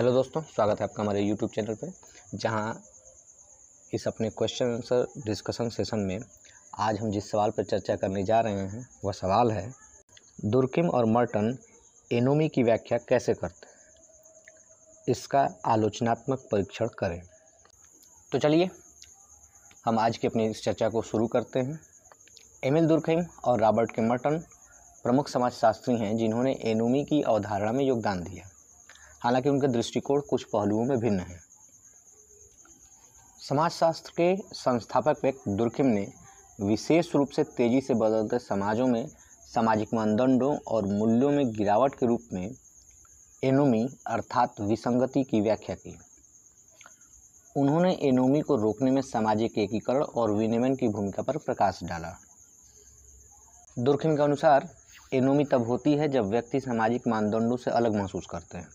hello दोस्तों स्वागत है आपका हमारे यूट्यूब चैनल पर जहाँ इस अपने क्वेश्चन आंसर डिस्कशन सेशन में आज हम जिस सवाल पर चर्चा करने जा रहे हैं वह सवाल है दुर्किम और मर्टन एनोमी की व्याख्या कैसे करते हैं इसका आलोचनात्मक परीक्षण करें तो चलिए हम आज की अपनी इस चर्चा को शुरू करते हैं एमिल दुर्किम और रॉबर्ट के मर्टन प्रमुख समाजशास्त्री हैं जिन्होंने एनोमी की अवधारणा में योगदान दिया हालांकि उनके दृष्टिकोण कुछ पहलुओं में भिन्न है समाजशास्त्र के संस्थापक व्यक्ति दुर्खिम ने विशेष रूप से तेजी से बदलते समाजों में सामाजिक मानदंडों और मूल्यों में गिरावट के रूप में एनोमी अर्थात विसंगति की व्याख्या की उन्होंने एनोमी को रोकने में सामाजिक एकीकरण और विनिमय की भूमिका पर प्रकाश डाला दुर्खिम के अनुसार एनोमी तब होती है जब व्यक्ति सामाजिक मानदंडों से अलग महसूस करते हैं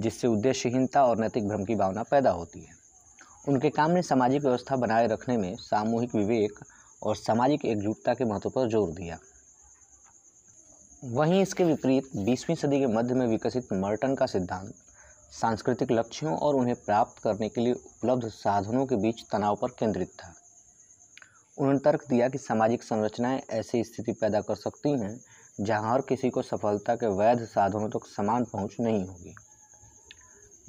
जिससे उद्देश्यहीनता और नैतिक भ्रम की भावना पैदा होती है उनके काम ने सामाजिक व्यवस्था बनाए रखने में सामूहिक विवेक और सामाजिक एकजुटता के महत्व पर जोर दिया वहीं इसके विपरीत बीसवीं सदी के मध्य में विकसित मर्टन का सिद्धांत सांस्कृतिक लक्ष्यों और उन्हें प्राप्त करने के लिए उपलब्ध साधनों के बीच तनाव पर केंद्रित था उन्होंने तर्क दिया कि सामाजिक संरचनाएं ऐसी स्थिति पैदा कर सकती हैं जहां हर किसी को सफलता के वैध साधनों तक तो समान पहुंच नहीं होगी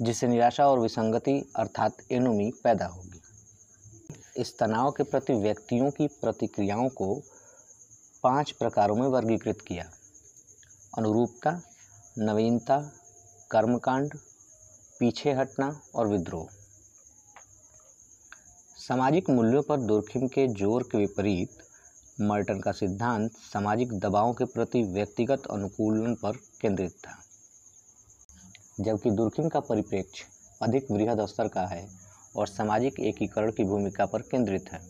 जिससे निराशा और विसंगति अर्थात एनोमी पैदा होगी इस तनाव के प्रति व्यक्तियों की प्रतिक्रियाओं को पांच प्रकारों में वर्गीकृत किया अनुरूपता नवीनता कर्मकांड पीछे हटना और विद्रोह सामाजिक मूल्यों पर दुर्खिम के जोर के विपरीत मर्टन का सिद्धांत सामाजिक दबावों के प्रति व्यक्तिगत अनुकूलन पर केंद्रित था जबकि दुर्खिम का परिप्रेक्ष्य अधिक वृहद स्तर का है और सामाजिक एकीकरण की भूमिका पर केंद्रित है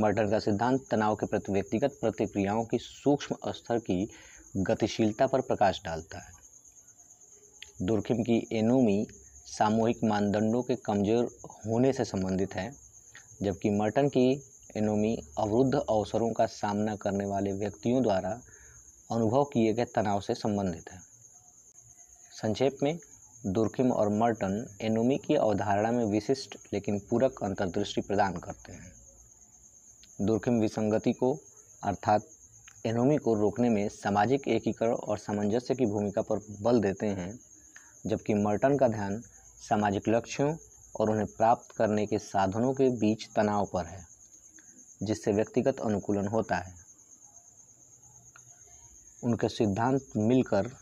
मर्टन का सिद्धांत तनाव के प्रति व्यक्तिगत प्रतिक्रियाओं की सूक्ष्म स्तर की गतिशीलता पर प्रकाश डालता है दुर्खिम की एनोमी सामूहिक मानदंडों के कमजोर होने से संबंधित है जबकि मर्टन की एनोमी अवरुद्ध अवसरों का सामना करने वाले व्यक्तियों द्वारा अनुभव किए गए तनाव से संबंधित है संक्षेप में दुर्किम और मर्टन एनोमी की अवधारणा में विशिष्ट लेकिन पूरक अंतर्दृष्टि प्रदान करते हैं दुर्किम विसंगति को अर्थात एनोमी को रोकने में सामाजिक एकीकरण और सामंजस्य की भूमिका पर बल देते हैं जबकि मर्टन का ध्यान सामाजिक लक्ष्यों और उन्हें प्राप्त करने के साधनों के बीच तनाव पर है जिससे व्यक्तिगत अनुकूलन होता है उनके सिद्धांत मिलकर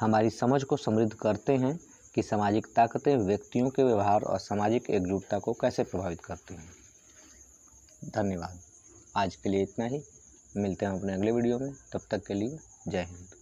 हमारी समझ को समृद्ध करते हैं कि सामाजिक ताकतें व्यक्तियों के व्यवहार और सामाजिक एकजुटता को कैसे प्रभावित करती हैं धन्यवाद आज के लिए इतना ही मिलते हैं अपने अगले वीडियो में तब तक के लिए जय हिंद